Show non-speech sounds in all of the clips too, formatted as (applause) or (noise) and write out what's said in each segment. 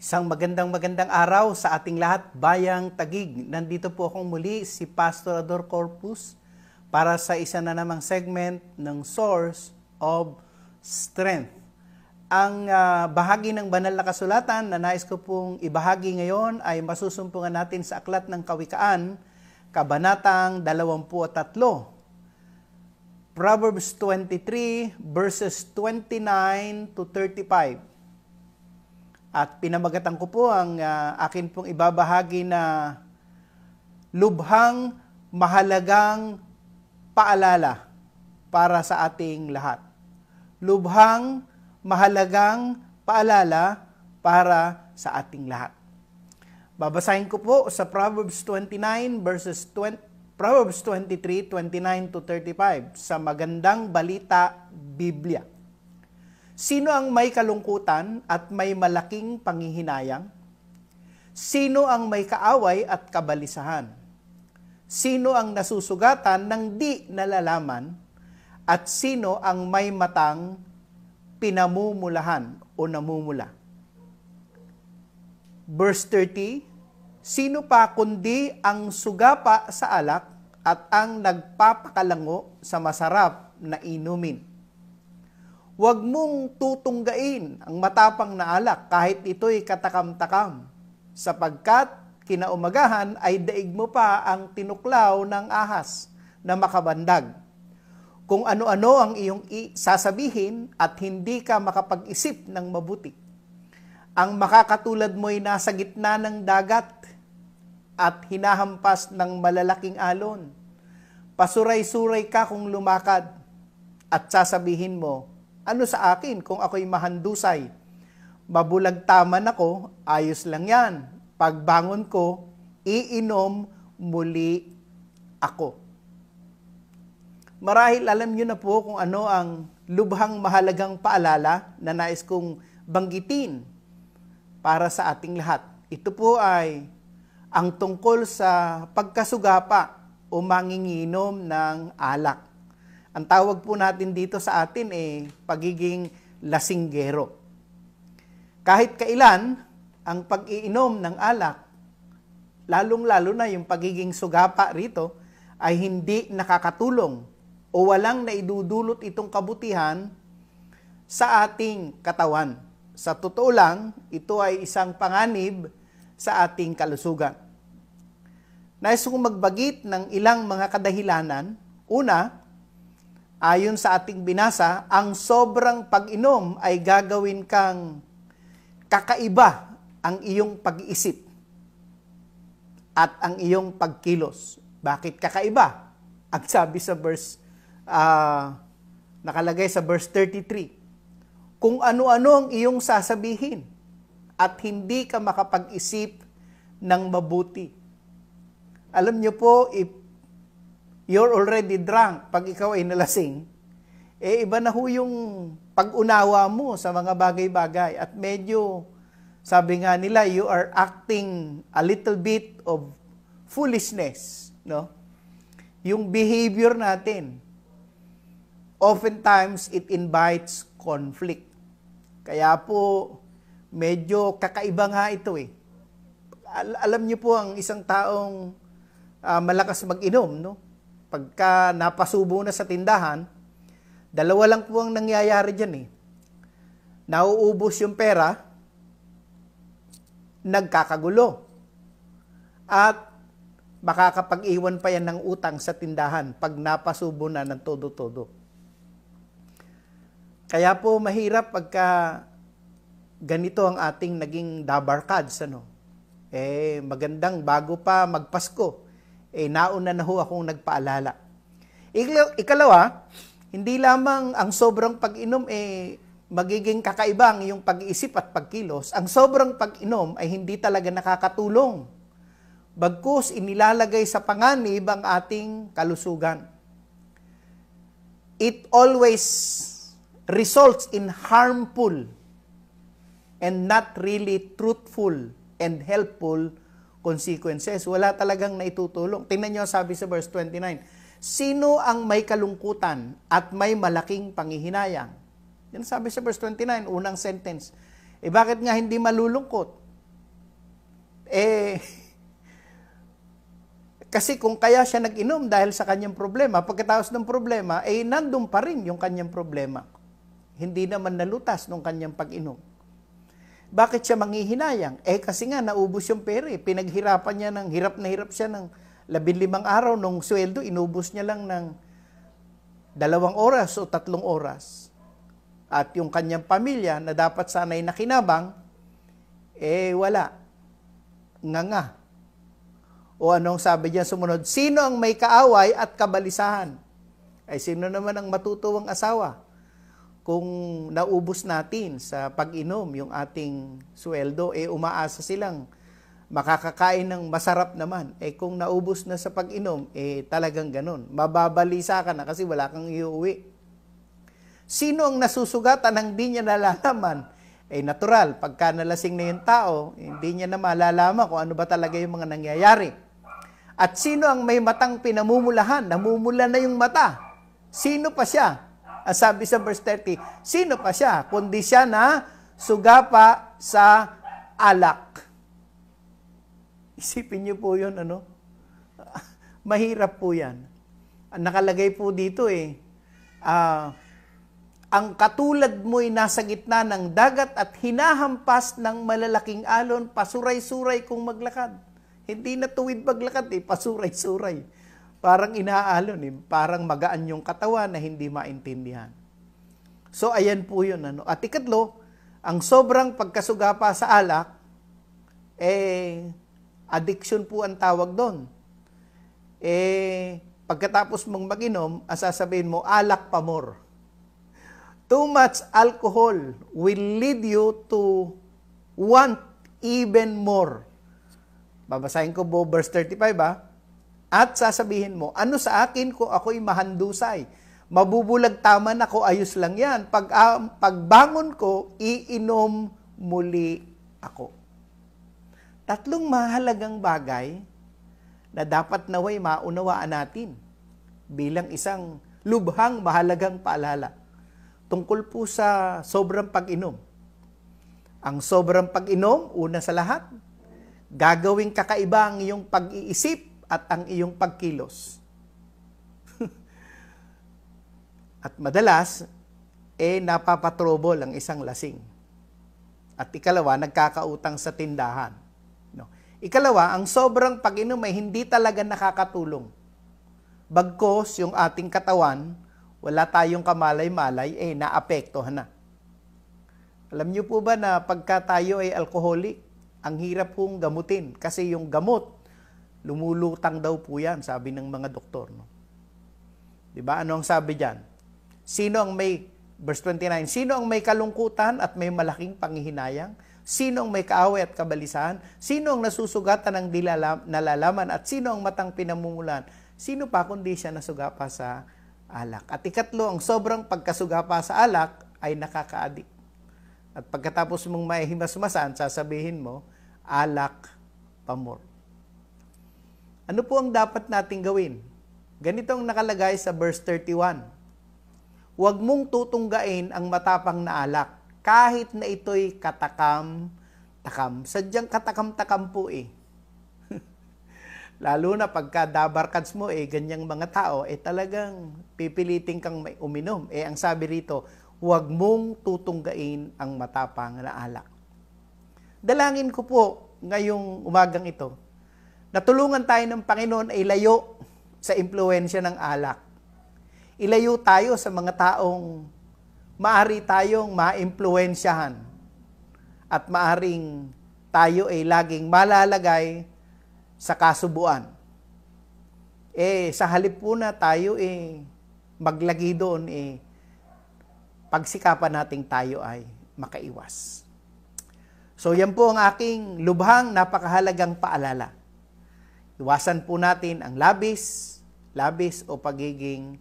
Isang magandang magandang araw sa ating lahat, Bayang Tagig. Nandito po akong muli si Pastor Ador Corpus para sa isa na namang segment ng Source of Strength. Ang uh, bahagi ng banal na kasulatan na nais ko pong ibahagi ngayon ay masusumpungan natin sa Aklat ng Kawikaan, Kabanatang 23. Proverbs 23 verses 29 to 35. At pinamagatan ko po ang uh, akin pong ibabahagi na lubhang mahalagang paalala para sa ating lahat. Lubhang mahalagang paalala para sa ating lahat. Babasahin ko po sa Proverbs 29 verses 20, Proverbs 23, 29 to 35 sa Magandang Balita Biblia. Sino ang may kalungkutan at may malaking panghihinayang? Sino ang may kaaway at kabalisahan? Sino ang nasusugatan ng di nalalaman? At sino ang may matang pinamumulahan o namumula? Verse 30, Sino pa kundi ang sugapa sa alak at ang nagpapakalango sa masarap na inumin? Huwag mong tutunggain ang matapang na alak kahit ito'y katakam-takam, sapagkat kinaumagahan ay daig mo pa ang tinuklaw ng ahas na makabandag. Kung ano-ano ang iyong sasabihin at hindi ka makapag-isip ng mabuti. Ang makakatulad mo'y nasa gitna ng dagat at hinahampas ng malalaking alon. Pasuray-suray ka kung lumakad at sasabihin mo, ano sa akin kung ako'y mahandusay? Mabulagtaman ako, ayos lang yan. Pagbangon ko, iinom muli ako. Marahil alam niyo na po kung ano ang lubhang mahalagang paalala na nais kong banggitin para sa ating lahat. Ito po ay ang tungkol sa pagkasugapa o manginginom ng alak. Ang tawag po natin dito sa atin eh pagiging lasinggero. Kahit kailan, ang pag-iinom ng alak, lalong-lalo na yung pagiging sugapa rito, ay hindi nakakatulong o walang naidudulot itong kabutihan sa ating katawan. Sa totoo lang, ito ay isang panganib sa ating kalusugan. Nais kong magbagit ng ilang mga kadahilanan. Una, Ayon sa ating binasa, ang sobrang pag-inom ay gagawin kang kakaiba ang iyong pag-iisip at ang iyong pagkilos. Bakit kakaiba? Ang sabi sa verse, uh, nakalagay sa verse 33, kung ano-ano ang iyong sasabihin at hindi ka makapag-isip ng mabuti. Alam niyo po, if you're already drunk pag ikaw ay nalasing, eh iba na ho yung pag-unawa mo sa mga bagay-bagay at medyo sabi nga nila you are acting a little bit of foolishness, no? Yung behavior natin oftentimes it invites conflict. Kaya po medyo kakaiba nga ito eh. Al- alam niyo po ang isang taong uh, malakas mag-inom, no? pagka napasubo na sa tindahan, dalawa lang po ang nangyayari dyan eh. Nauubos yung pera, nagkakagulo. At makakapag-iwan pa yan ng utang sa tindahan pag napasubo na ng todo-todo. Kaya po mahirap pagka ganito ang ating naging dabarkads. Ano? Eh, magandang bago pa magpasko eh nauna na ho akong nagpaalala. Ikalawa, hindi lamang ang sobrang pag-inom eh magiging kakaibang yung pag-iisip at pagkilos. Ang sobrang pag-inom ay hindi talaga nakakatulong. Bagkus inilalagay sa panganib ang ating kalusugan. It always results in harmful and not really truthful and helpful consequences. Wala talagang naitutulong. Tingnan nyo sabi sa verse 29. Sino ang may kalungkutan at may malaking pangihinayang? Yan sabi sa verse 29, unang sentence. Eh bakit nga hindi malulungkot? Eh, (laughs) kasi kung kaya siya nag-inom dahil sa kanyang problema, pagkatapos ng problema, eh nandun pa rin yung kanyang problema. Hindi naman nalutas nung kanyang pag-inom. Bakit siya manghihinayang? Eh kasi nga naubos yung pera Pinaghirapan niya ng hirap na hirap siya ng labinlimang araw nung sweldo, inubos niya lang ng dalawang oras o tatlong oras. At yung kanyang pamilya na dapat sana ay nakinabang, eh wala. Nga nga. O anong sabi diyan sumunod? Sino ang may kaaway at kabalisahan? Ay sino naman ang matutuwang asawa? kung naubos natin sa pag-inom yung ating sweldo, eh umaasa silang makakakain ng masarap naman. Eh kung naubos na sa pag-inom, eh talagang ganun. Mababalisa ka na kasi wala kang iuwi. Sino ang nasusugatan ng di niya nalalaman? Eh natural, pagka nalasing na yung tao, eh, hindi niya na malalaman kung ano ba talaga yung mga nangyayari. At sino ang may matang pinamumulahan? Namumula na yung mata. Sino pa siya? sabi sa verse 30, sino pa siya? Kundi siya na sugapa sa alak. Isipin niyo po yun, ano? (laughs) Mahirap po yan. Nakalagay po dito eh, uh, ang katulad mo'y nasa gitna ng dagat at hinahampas ng malalaking alon, pasuray-suray kung maglakad. Hindi na tuwid maglakad eh, pasuray-suray. Parang inaalon, eh. parang magaan yung katawan na hindi maintindihan. So ayan po yun. Ano. At ikatlo, ang sobrang pagkasugapa sa alak, eh, addiction po ang tawag doon. Eh, pagkatapos mong maginom, asasabihin mo, alak pa more. Too much alcohol will lead you to want even more. Babasahin ko po verse 35 ah. At sasabihin mo, ano sa akin kung ako'y mahandusay? Mabubulag taman ako, ayos lang yan. Pag, uh, pagbangon ko, iinom muli ako. Tatlong mahalagang bagay na dapat naway maunawaan natin bilang isang lubhang mahalagang paalala tungkol po sa sobrang pag-inom. Ang sobrang pag-inom, una sa lahat, gagawing kakaiba ang iyong pag-iisip at ang iyong pagkilos. (laughs) at madalas, eh napapatrobol ang isang lasing. At ikalawa, nagkakautang sa tindahan. No. Ikalawa, ang sobrang pag-inom ay hindi talaga nakakatulong. Bagkos yung ating katawan, wala tayong kamalay-malay, eh naapektuhan na. Alam niyo po ba na pagka tayo ay alcoholic, ang hirap pong gamutin kasi yung gamot Lumulutang daw po yan, sabi ng mga doktor. No? Di ba? Ano ang sabi diyan? Sino ang may, verse 29, sino ang may kalungkutan at may malaking panghihinayang? Sino ang may kaaway at kabalisahan? Sino ang nasusugatan ng dilalam, nalalaman? At sino ang matang pinamumulan? Sino pa kundi siya nasugapa sa alak? At ikatlo, ang sobrang pagkasuga sa alak ay nakakaadik. At pagkatapos mong maihimasmasan, sasabihin mo, alak pamor. Ano po ang dapat nating gawin? Ganito ang nakalagay sa verse 31. Huwag mong tutunggain ang matapang na alak, kahit na ito'y katakam, takam. Sadyang katakam-takam po eh. (laughs) Lalo na pagka dabarkads mo eh, ganyang mga tao, eh talagang pipilitin kang uminom. Eh ang sabi rito, huwag mong tutunggain ang matapang na alak. Dalangin ko po ngayong umagang ito, Natulungan tayo ng Panginoon ay layo sa impluensya ng alak. Ilayo tayo sa mga taong maari tayong maimpluensyahan at maaring tayo ay laging malalagay sa kasubuan. Eh, sa halip po na tayo eh, maglagi doon eh, pagsikapan nating tayo ay makaiwas. So yan po ang aking lubhang napakahalagang paalala. Iwasan po natin ang labis, labis o pagiging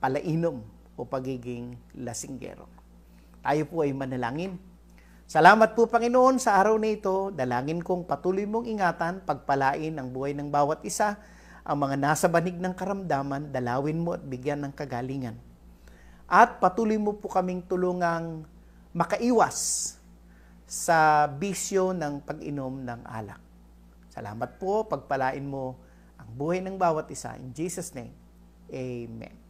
palainom o pagiging lasinggero. Tayo po ay manalangin. Salamat po Panginoon sa araw na ito. Dalangin kong patuloy mong ingatan, pagpalain ang buhay ng bawat isa, ang mga nasa banig ng karamdaman, dalawin mo at bigyan ng kagalingan. At patuloy mo po kaming tulungang makaiwas sa bisyo ng pag-inom ng alak. Salamat po, pagpalain mo ang buhay ng bawat isa. In Jesus' name, Amen.